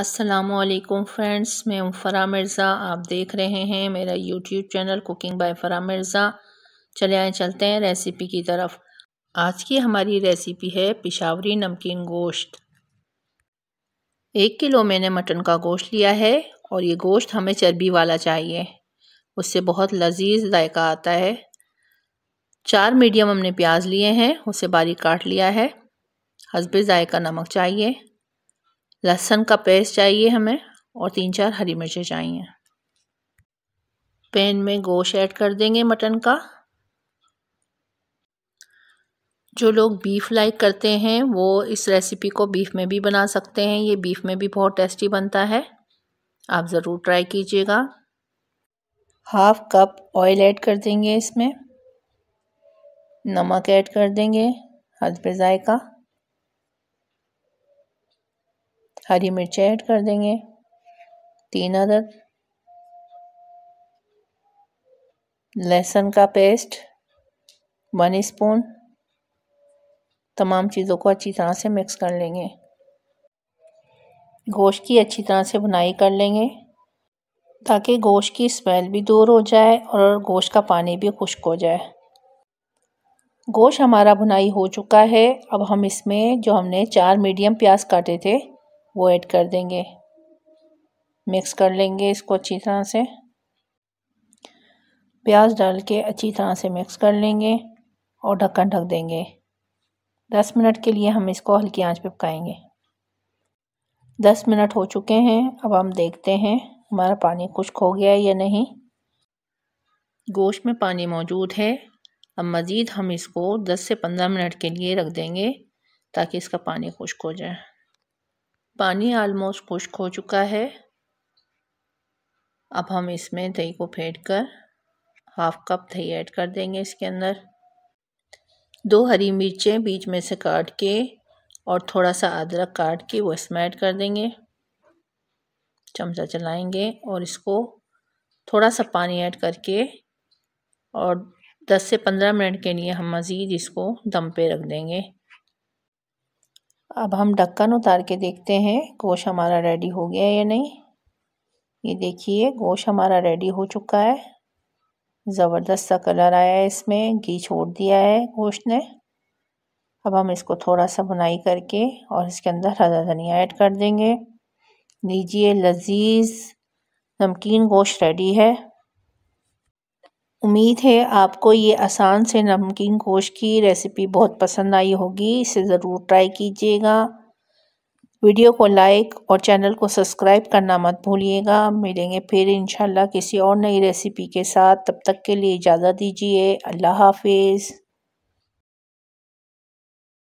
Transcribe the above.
असलकुम फ्रेंड्स मैं फ़रा मिर्ज़ा आप देख रहे हैं मेरा YouTube channel cooking by Farah Mirza चले आए चलते हैं रेसिपी की तरफ आज की हमारी रेसिपी है पिशावरी नमकीन गोश्त एक किलो मैंने मटन का गोश्त लिया है और ये गोश्त हमें चर्बी वाला चाहिए उससे बहुत लजीज जायका आता है चार मीडियम हमने प्याज लिए हैं उसे बारीक काट लिया है हसबे जायका नमक चाहिए लहसुन का पेस्ट चाहिए हमें और तीन चार हरी मिर्चें चाहिए पैन में गोश्त ऐड कर देंगे मटन का जो लोग बीफ़ लाइक करते हैं वो इस रेसिपी को बीफ़ में भी बना सकते हैं ये बीफ़ में भी बहुत टेस्टी बनता है आप ज़रूर ट्राई कीजिएगा हाफ कप ऑयल ऐड कर देंगे इसमें नमक ऐड कर देंगे हद पे जायका हरी मिर्च ऐड कर देंगे तीन अदद लहसुन का पेस्ट वन स्पून तमाम चीज़ों को अच्छी तरह से मिक्स कर लेंगे गोश्त की अच्छी तरह से बुनाई कर लेंगे ताकि गोश्त की स्मेल भी दूर हो जाए और गोश्त का पानी भी खुश्क हो जाए गोश्त हमारा बुनाई हो चुका है अब हम इसमें जो हमने चार मीडियम प्याज काटे थे वो ऐड कर देंगे मिक्स कर लेंगे इसको अच्छी तरह से प्याज डाल के अच्छी तरह से मिक्स कर लेंगे और ढक्कन ढक देंगे दस मिनट के लिए हम इसको हल्की आंच पे पकाएंगे दस मिनट हो चुके हैं अब हम देखते हैं हमारा पानी खुश्क हो गया है या नहीं गोश्त में पानी मौजूद है अब मज़ीद हम इसको दस से पंद्रह मिनट के लिए रख देंगे ताकि इसका पानी खुश्क हो जाए पानी आलमोस्ट खुश्क हो चुका है अब हम इसमें दही को फेंट कर हाफ कप दही ऐड कर देंगे इसके अंदर दो हरी मिर्चें बीच में से काट के और थोड़ा सा अदरक काट के वो इसमें ऐड कर देंगे चमचा चलाएंगे और इसको थोड़ा सा पानी ऐड करके और 10 से 15 मिनट के लिए हम मज़ीद इसको दम पे रख देंगे अब हम ढक्कन उतार के देखते हैं गोश हमारा रेडी हो गया या नहीं ये देखिए गोश हमारा रेडी हो चुका है ज़बरदस्त सा कलर आया है इसमें घी छोड़ दिया है गोश्त ने अब हम इसको थोड़ा सा बुनाई करके और इसके अंदर हरा धनिया ऐड कर देंगे लीजिए लजीज नमकीन गोश्त रेडी है उम्मीद है आपको ये आसान से नमकीन गोश की रेसिपी बहुत पसंद आई होगी इसे ज़रूर ट्राई कीजिएगा वीडियो को लाइक और चैनल को सब्सक्राइब करना मत भूलिएगा मिलेंगे फिर इंशाल्लाह किसी और नई रेसिपी के साथ तब तक के लिए इजाज़त दीजिए अल्लाह हाफिज़